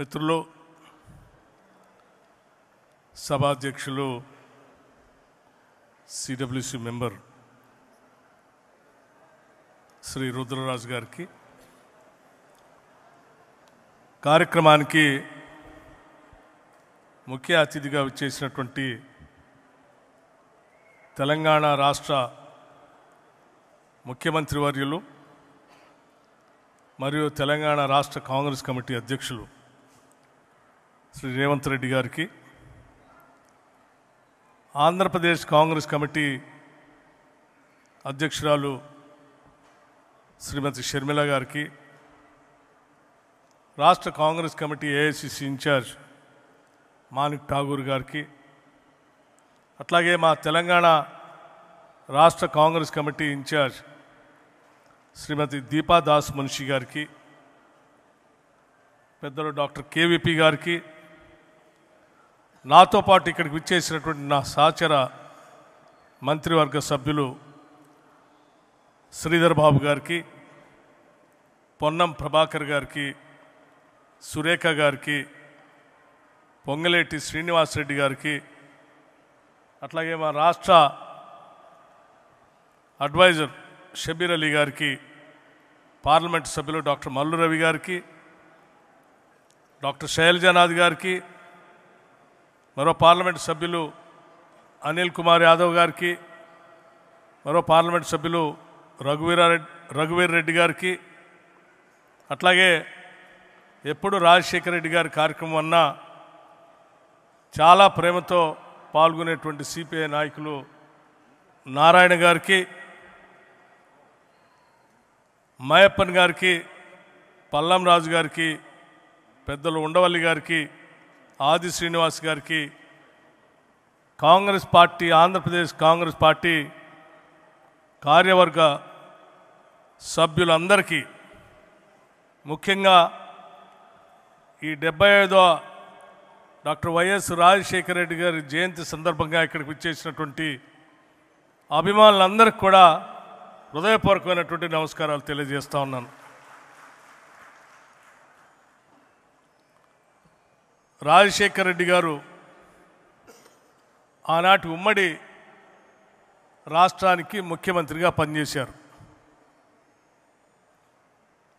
మిత్రులు సభాధ్యక్షులు CWC member Shri Rudraraju గారికి కార్యక్రమానికి ముఖ్య అతిథిగా చేసినటువంటి తెలంగాణ రాష్ట్ర ముఖ్యమంత్రి వర్యులు మరియు తెలంగాణ రాష్ట్ర కాంగ్రెస్ కమిటీ అధ్యక్షులు శ్రీ రేవంత్ రెడ్డి గారికి ఆంధ్రప్రదేశ్ కాంగ్రెస్ కమిటీ అధ్యక్షురాలు శ్రీమతి షర్మిల గారికి రాష్ట్ర Congress committee AICC in charge Manik Tagore గారికి అట్లాగే మా తెలంగాణ రాష్ట్ర కాంగ్రెస్ కమిటీ ఇన్ఛార్జ్ శ్రీమతి దీపా దాస్ మున్షి గారికి పెద్దలు డాక్టర్ కేవీపీ గారికి నాతో పాటు ఇక్కడికి విచ్చేసినటువంటి నా సహచర మంత్రివర్గ సభ్యులు శ్రీధర్ బాబు గారికి పొన్నం ప్రభాకర్ గారికి సురేఖ గారికి పొంగలేటి శ్రీనివాసరెడ్డి గారికి అట్లాగే మా రాష్ట్ర అడ్వైజర్ షబీర్ అలీ గారికి పార్లమెంట్ సభ్యులు డాక్టర్ మల్లు రవి గారికి డాక్టర్ శైలజనాథ్ గారికి మరో పార్లమెంట్ సభ్యులు అనిల్ కుమార్ యాదవ్ గారికి మరో పార్లమెంట్ సభ్యులు రఘువీరారెడ్డి రఘువీర్ రెడ్డి గారికి అట్లాగే ఎప్పుడు రాజశేఖర రెడ్డి గారి కార్యక్రమం అన్నా చాలా ప్రేమతో పాల్గొనేటువంటి సిపిఐ నాయకులు నారాయణ గారికి మాయప్పన్ గారికి పల్లం రాజు గారికి పెద్దలు ఉండవల్లి గారికి ఆది శ్రీనివాస్ గారికి కాంగ్రెస్ పార్టీ ఆంధ్రప్రదేశ్ కాంగ్రెస్ పార్టీ కార్యవర్గ సభ్యులందరికీ ముఖ్యంగా ఈ డెబ్బై ఐదో డాక్టర్ వైఎస్ రాజశేఖర రెడ్డి గారి జయంతి సందర్భంగా ఇక్కడికి విచ్చేసినటువంటి అభిమానులందరికీ కూడా హృదయపూర్వకమైనటువంటి నమస్కారాలు తెలియజేస్తూ ఉన్నాను రాజశేఖర రెడ్డి గారు ఆనాటి ఉమ్మడి రాష్ట్రానికి ముఖ్యమంత్రిగా పనిచేశారు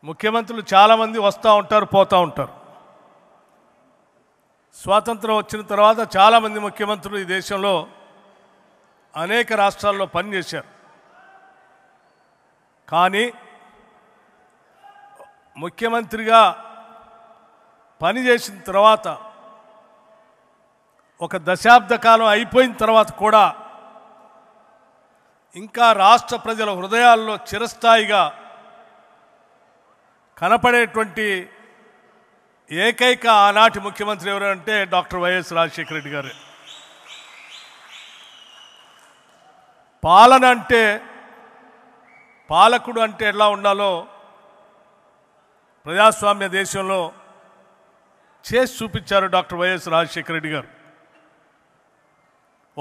ముఖ్యమంత్రులు చాలామంది వస్తూ ఉంటారు పోతూ ఉంటారు స్వాతంత్రం వచ్చిన తర్వాత చాలామంది ముఖ్యమంత్రులు ఈ దేశంలో అనేక రాష్ట్రాల్లో పనిచేశారు కానీ ముఖ్యమంత్రిగా పని చేసిన తర్వాత ఒక దశాబ్ద కాలం అయిపోయిన తర్వాత కూడా ఇంకా రాష్ట్ర ప్రజల హృదయాల్లో చిరస్థాయిగా కనపడేటువంటి ఏకైక ఆనాటి ముఖ్యమంత్రి ఎవరంటే డాక్టర్ వైఎస్ రాజశేఖర రెడ్డి గారే పాలన అంటే పాలకుడు అంటే ఎలా ఉండాలో ప్రజాస్వామ్య దేశంలో చేసి చూపించారు డాక్టర్ వైఎస్ రాజశేఖర రెడ్డి గారు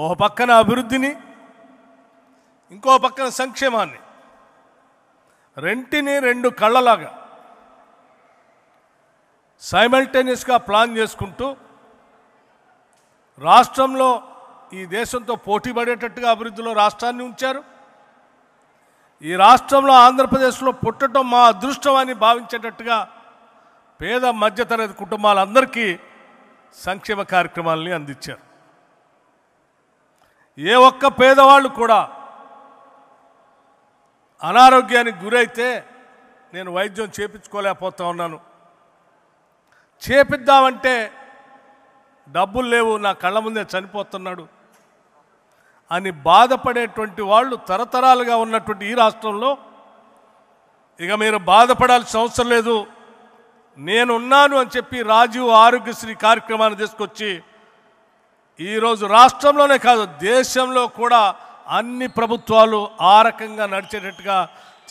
ఒక పక్కన అభివృద్ధిని ఇంకో పక్కన సంక్షేమాన్ని రెంటిని రెండు కళ్ళలాగా సైమల్టేనియస్గా ప్లాన్ చేసుకుంటూ రాష్ట్రంలో ఈ దేశంతో పోటీపడేటట్టుగా అభివృద్ధిలో రాష్ట్రాన్ని ఉంచారు ఈ రాష్ట్రంలో ఆంధ్రప్రదేశ్లో పుట్టడం మా అదృష్టం అని భావించేటట్టుగా పేద మధ్యతరగతి కుటుంబాలందరికీ సంక్షేమ కార్యక్రమాలని అందించారు ఏ ఒక్క పేదవాళ్ళు కూడా అనారోగ్యానికి గురైతే నేను వైద్యం చేపించుకోలేకపోతా ఉన్నాను చేపిద్దామంటే డబ్బులు లేవు నా కళ్ళ ముందే చనిపోతున్నాడు అని బాధపడేటువంటి వాళ్ళు తరతరాలుగా ఉన్నటువంటి ఈ రాష్ట్రంలో ఇక మీరు బాధపడాల్సిన అవసరం లేదు నేనున్నాను అని చెప్పి రాజీవ్ ఆరోగ్యశ్రీ కార్యక్రమాన్ని తీసుకొచ్చి ఈరోజు రాష్ట్రంలోనే కాదు దేశంలో కూడా అన్ని ప్రభుత్వాలు ఆ రకంగా నడిచేటట్టుగా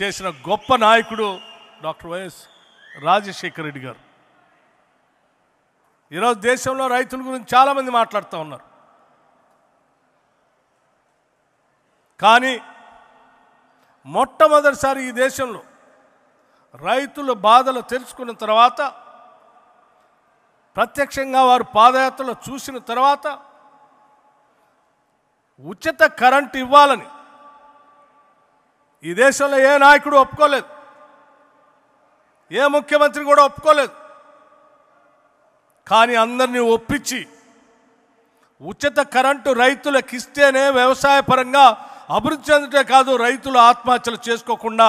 చేసిన గొప్ప నాయకుడు డాక్టర్ వైఎస్ రాజశేఖర రెడ్డి గారు ఈరోజు దేశంలో రైతుల గురించి చాలామంది మాట్లాడుతూ ఉన్నారు కానీ మొట్టమొదటిసారి ఈ దేశంలో రైతుల బాధలు తెలుసుకున్న తర్వాత ప్రత్యక్షంగా వారు పాదయాత్రలో చూసిన తర్వాత ఉచిత కరెంటు ఇవ్వాలని ఈ దేశంలో ఏ నాయకుడు ఒప్పుకోలేదు ఏ ముఖ్యమంత్రి కూడా ఒప్పుకోలేదు కానీ అందరినీ ఒప్పించి ఉచిత కరెంటు రైతులకు ఇస్తేనే వ్యవసాయ పరంగా అభివృద్ధి చెందుటే కాదు రైతులు ఆత్మహత్యలు చేసుకోకుండా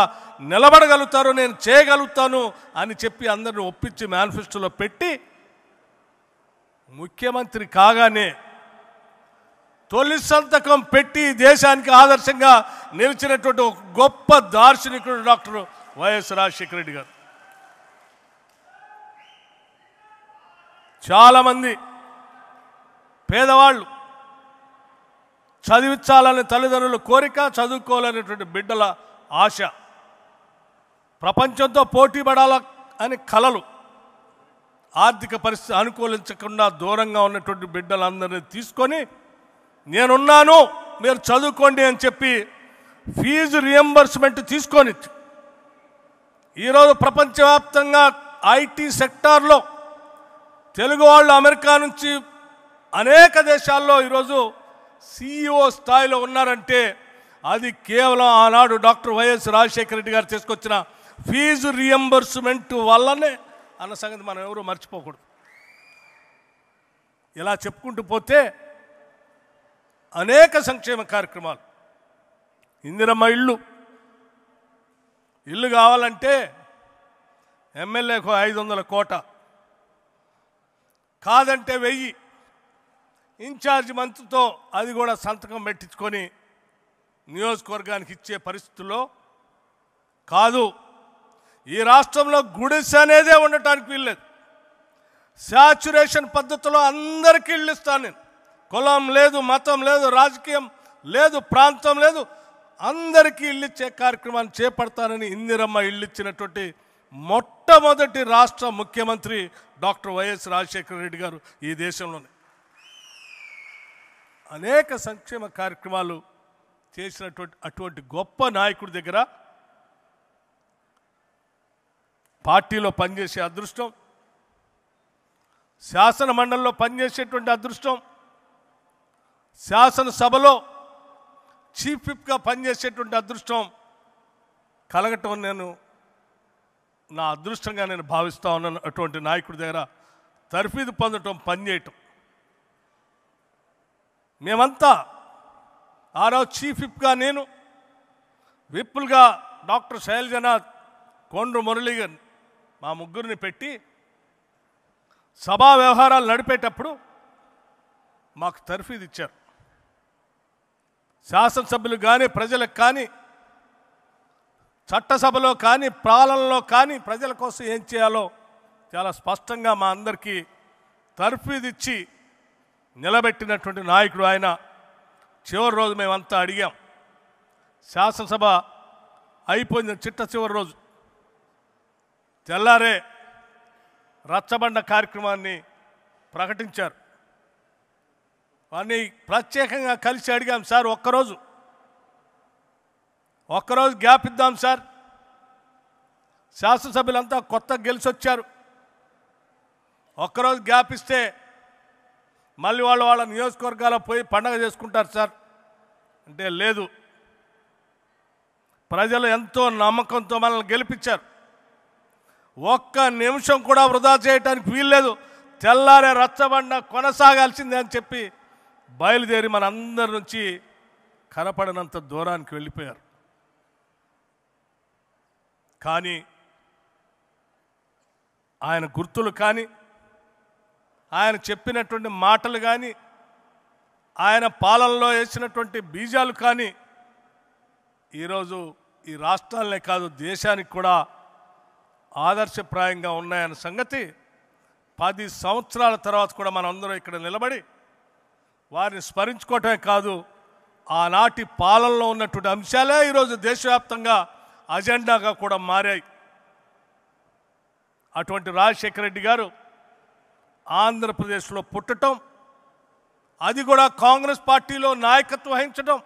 నిలబడగలుగుతారు నేను చేయగలుగుతాను అని చెప్పి అందరిని ఒప్పించి మేనిఫెస్టోలో పెట్టి ముఖ్యమంత్రి కాగానే తొలి సంతకం పెట్టి దేశానికి ఆదర్శంగా నిలిచినటువంటి ఒక గొప్ప దార్శనికుడు డాక్టర్ వైఎస్ రాజశేఖర రెడ్డి గారు చాలామంది పేదవాళ్ళు చదివించాలనే తల్లిదండ్రుల కోరిక చదువుకోవాలనేటువంటి బిడ్డల ఆశ ప్రపంచంతో పోటీ పడాల అని కలలు ఆర్థిక పరిస్థితి అనుకూలించకుండా దూరంగా ఉన్నటువంటి బిడ్డలందరినీ తీసుకొని నేనున్నాను మీరు చదువుకోండి అని చెప్పి ఫీజు రియంబర్స్మెంట్ తీసుకొని ఈరోజు ప్రపంచవ్యాప్తంగా ఐటీ సెక్టార్లో తెలుగు వాళ్ళు అమెరికా నుంచి అనేక దేశాల్లో ఈరోజు సిఇఓ స్థాయిలో ఉన్నారంటే అది కేవలం ఆనాడు డాక్టర్ వైఎస్ రాజశేఖర రెడ్డి గారు తీసుకొచ్చిన ఫీజు రియంబర్స్మెంట్ వల్లనే అన్న సంగతి మనం ఎవరు మర్చిపోకూడదు ఇలా చెప్పుకుంటూ పోతే అనేక సంక్షేమ కార్యక్రమాలు ఇందిరమ్మ ఇళ్ళు ఇల్లు కావాలంటే ఎమ్మెల్యేకు ఐదు వందల కోట కాదంటే వెయ్యి ఇన్ఛార్జ్ మంత్రితో అది కూడా సంతకం పెట్టించుకొని నియోజకవర్గానికి ఇచ్చే పరిస్థితుల్లో కాదు ఈ రాష్ట్రంలో గుడిస్ అనేదే ఉండటానికి వీల్లేదు శాచురేషన్ పద్ధతిలో అందరికీ ఇళ్ళు ఇస్తాను నేను కులం లేదు మతం లేదు రాజకీయం లేదు ప్రాంతం లేదు అందరికీ ఇల్లు ఇచ్చే కార్యక్రమాన్ని చేపడతానని ఇందిరమ్మ ఇల్లు ఇచ్చినటువంటి మొట్టమొదటి రాష్ట్ర ముఖ్యమంత్రి డాక్టర్ వైఎస్ రాజశేఖర రెడ్డి గారు ఈ దేశంలోనే అనేక సంక్షేమ కార్యక్రమాలు చేసినటువంటి అటువంటి గొప్ప నాయకుడి దగ్గర పార్టీలో పనిచేసే అదృష్టం శాసన మండలిలో పనిచేసేటువంటి అదృష్టం శాసనసభలో చీఫ్ విప్గా పనిచేసేటువంటి అదృష్టం కలగటం నేను నా అదృష్టంగా నేను భావిస్తా ఉన్నాను అటువంటి నాయకుడి దగ్గర తర్ఫీదు పొందటం పనిచేయటం మేమంతా ఆరో చీఫ్ విప్గా నేను విప్పులుగా డాక్టర్ శైలజనాథ్ కొండ్రు మురళీగన్ మా ముగ్గురిని పెట్టి సభా వ్యవహారాలు నడిపేటప్పుడు మాకు తర్ఫీదు ఇచ్చారు శాసనసభ్యులు కానీ ప్రజలకు కానీ చట్టసభలో కానీ పాలనలో కానీ ప్రజల కోసం ఏం చేయాలో చాలా స్పష్టంగా మా అందరికీ తర్ఫీదు ఇచ్చి నిలబెట్టినటువంటి నాయకుడు ఆయన చివరి రోజు మేమంతా అడిగాం శాసనసభ అయిపోయింది చిట్ట చివరి రోజు తెల్లారే రచ్చబండ కార్యక్రమాన్ని ప్రకటించారు వారిని ప్రత్యేకంగా కలిసి అడిగాం సార్ ఒక్కరోజు ఒక్కరోజు గ్యాప్ ఇద్దాం సార్ శాసనసభ్యులంతా కొత్త గెలిచొచ్చారు ఒక్కరోజు గ్యాప్ ఇస్తే మళ్ళీ వాళ్ళు వాళ్ళ నియోజకవర్గాల్లో పోయి పండగ చేసుకుంటారు సార్ అంటే లేదు ప్రజలు ఎంతో నమ్మకంతో మనల్ని గెలిపించారు ఒక్క నిమిషం కూడా వృధా చేయటానికి వీల్లేదు తెల్లారే రచ్చబండ కొనసాగాల్సిందే అని చెప్పి బయలుదేరి మనందరి నుంచి కనపడినంత దూరానికి వెళ్ళిపోయారు కానీ ఆయన గుర్తులు కానీ ఆయన చెప్పినటువంటి మాటలు కానీ ఆయన పాలనలో వేసినటువంటి బీజాలు కానీ ఈరోజు ఈ రాష్ట్రాలనే కాదు దేశానికి కూడా ఆదర్శప్రాయంగా ఉన్నాయన్న సంగతి పది సంవత్సరాల తర్వాత కూడా మనం అందరం ఇక్కడ నిలబడి వారిని స్మరించుకోవటమే కాదు ఆనాటి పాలనలో ఉన్నటువంటి అంశాలే ఈరోజు దేశవ్యాప్తంగా అజెండాగా కూడా మారాయి అటువంటి రాజశేఖర రెడ్డి గారు ఆంధ్రప్రదేశ్లో పుట్టడం అది కూడా కాంగ్రెస్ పార్టీలో నాయకత్వం వహించడం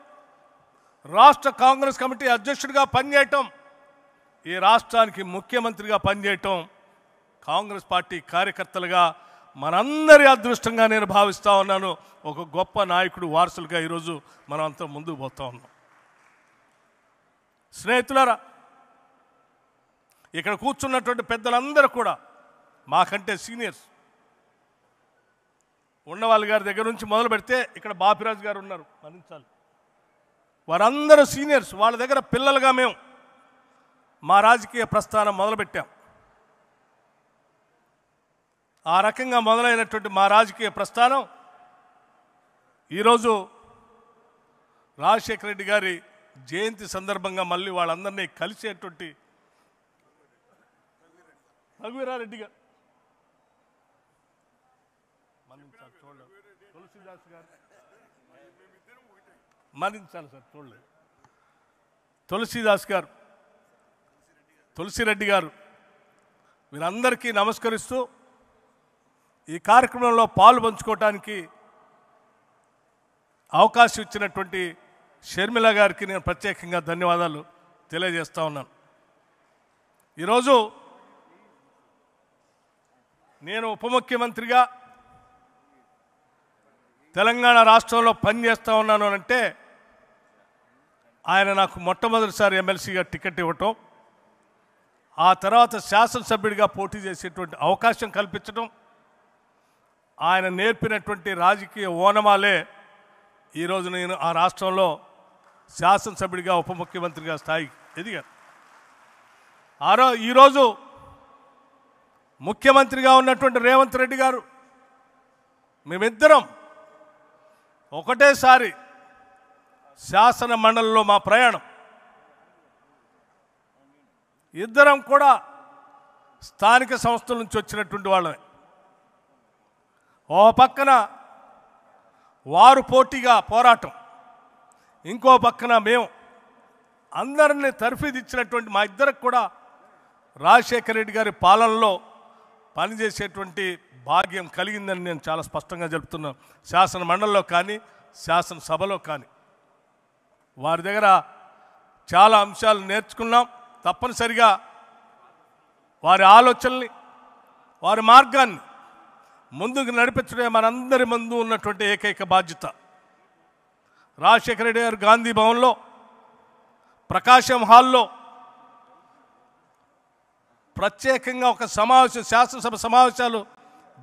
రాష్ట్ర కాంగ్రెస్ కమిటీ అధ్యక్షుడిగా పనిచేయటం ఈ రాష్ట్రానికి ముఖ్యమంత్రిగా పనిచేయటం కాంగ్రెస్ పార్టీ కార్యకర్తలుగా మనందరి అదృష్టంగా నేను భావిస్తూ ఉన్నాను ఒక గొప్ప నాయకుడు వారసులుగా ఈరోజు మనం అంతా ముందుకు పోతా ఉన్నాం స్నేహితులారా ఇక్కడ కూర్చున్నటువంటి పెద్దలందరూ కూడా మాకంటే సీనియర్స్ ఉన్నవాళ్ళు గారి దగ్గర నుంచి మొదలు పెడితే ఇక్కడ బాపిరాజు గారు ఉన్నారు మరించాలి వారందరూ సీనియర్స్ వాళ్ళ దగ్గర పిల్లలుగా మేము మా రాజకీయ ప్రస్థానం మొదలుపెట్టాం ఆ రకంగా మొదలైనటువంటి మా రాజకీయ ప్రస్థానం ఈరోజు రాజశేఖర రెడ్డి గారి జయంతి సందర్భంగా మళ్ళీ వాళ్ళందరినీ కలిసేటువంటి రఘువీరారెడ్డి గారు తులసిదాస్ మరణించాలి సార్ చూడలేదు తులసిదాస్ గారు తులసిరెడ్డి గారు వీరందరికీ నమస్కరిస్తూ ఈ కార్యక్రమంలో పాలు పంచుకోవటానికి అవకాశం ఇచ్చినటువంటి షర్మిల గారికి నేను ప్రత్యేకంగా ధన్యవాదాలు తెలియజేస్తూ ఉన్నాను ఈరోజు నేను ఉప ముఖ్యమంత్రిగా తెలంగాణ రాష్ట్రంలో పనిచేస్తూ ఉన్నాను అంటే ఆయన నాకు మొట్టమొదటిసారి ఎమ్మెల్సీగా టికెట్ ఇవ్వటం ఆ తర్వాత శాసనసభ్యుడిగా పోటీ చేసేటువంటి అవకాశం కల్పించడం ఆయన నేర్పినటువంటి రాజకీయ ఓనమాలే ఈరోజు నేను ఆ రాష్ట్రంలో శాసనసభ్యుడిగా ఉప ముఖ్యమంత్రిగా స్థాయికి ఎదిగాను ఆరో ఈరోజు ముఖ్యమంత్రిగా ఉన్నటువంటి రేవంత్ రెడ్డి గారు మేమిద్దరం ఒకటేసారి శాసన మండలిలో మా ప్రయాణం ఇద్దరం కూడా స్థానిక సంస్థల నుంచి వచ్చినటువంటి వాళ్ళమే ఓ పక్కన వారు పోటీగా పోరాటం ఇంకో పక్కన మేము అందరినీ తరఫీదిచ్చినటువంటి మా ఇద్దరికి కూడా రాజశేఖర రెడ్డి గారి పాలనలో పనిచేసేటువంటి భాగ్యం కలిగిందని నేను చాలా స్పష్టంగా చెప్తున్నాను శాసన మండలిలో కానీ శాసనసభలో కానీ వారి దగ్గర చాలా అంశాలు నేర్చుకున్నాం తప్పనిసరిగా వారి ఆలోచనల్ని వారి మార్గాన్ని ముందుకు నడిపించడమే మనందరి ముందు ఉన్నటువంటి ఏకైక బాధ్యత రాజశేఖర రెడ్డి గారు గాంధీ భవన్లో ప్రకాశం హాల్లో ప్రత్యేకంగా ఒక సమావేశం శాసనసభ సమావేశాలు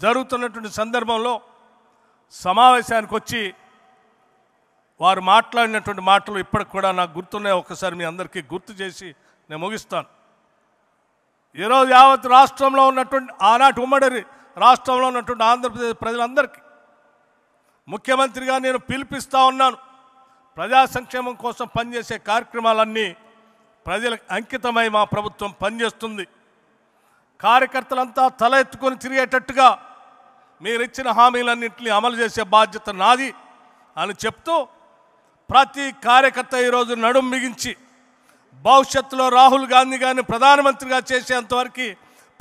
జరుగుతున్నటువంటి సందర్భంలో సమావేశానికి వచ్చి వారు మాట్లాడినటువంటి మాటలు ఇప్పటికి కూడా నాకు గుర్తున్నాయి ఒకసారి మీ అందరికీ గుర్తు చేసి నేను ముగిస్తాను ఈరోజు యావత్ రాష్ట్రంలో ఉన్నటువంటి ఆనాటి ఉమ్మడి రాష్ట్రంలో ఉన్నటువంటి ఆంధ్రప్రదేశ్ ప్రజలందరికీ ముఖ్యమంత్రిగా నేను పిలిపిస్తూ ఉన్నాను ప్రజా సంక్షేమం కోసం పనిచేసే కార్యక్రమాలన్నీ ప్రజలకు అంకితమై మా ప్రభుత్వం పనిచేస్తుంది కార్యకర్తలంతా తల ఎత్తుకొని తిరిగేటట్టుగా మీరిచ్చిన హామీలన్నింటినీ అమలు చేసే బాధ్యత నాది అని చెప్తూ ప్రతి కార్యకర్త ఈరోజు నడుం మిగించి భవిష్యత్తులో రాహుల్ గాంధీ గారిని ప్రధానమంత్రిగా చేసేంతవరకు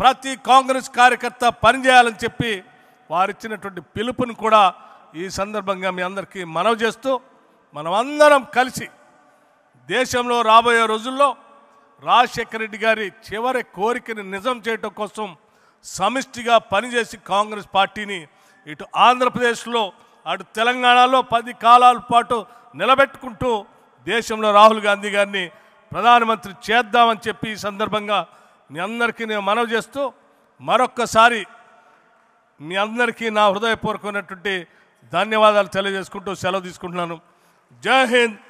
ప్రతి కాంగ్రెస్ కార్యకర్త పనిచేయాలని చెప్పి వారిచ్చినటువంటి పిలుపును కూడా ఈ సందర్భంగా మీ అందరికీ మనవి చేస్తూ మనమందరం కలిసి దేశంలో రాబోయే రోజుల్లో రాజశేఖర రెడ్డి గారి చివరి కోరికని నిజం చేయటం కోసం సమిష్టిగా పనిచేసి కాంగ్రెస్ పార్టీని ఇటు ఆంధ్రప్రదేశ్లో అటు తెలంగాణలో పది కాలాల పాటు నిలబెట్టుకుంటూ దేశంలో రాహుల్ గాంధీ గారిని ప్రధానమంత్రి చేద్దామని చెప్పి ఈ సందర్భంగా మీ అందరికీ నేను మనవి చేస్తూ మరొక్కసారి మీ అందరికీ నా హృదయపూర్వకమైనటువంటి ధన్యవాదాలు తెలియజేసుకుంటూ సెలవు తీసుకుంటున్నాను జై హింద్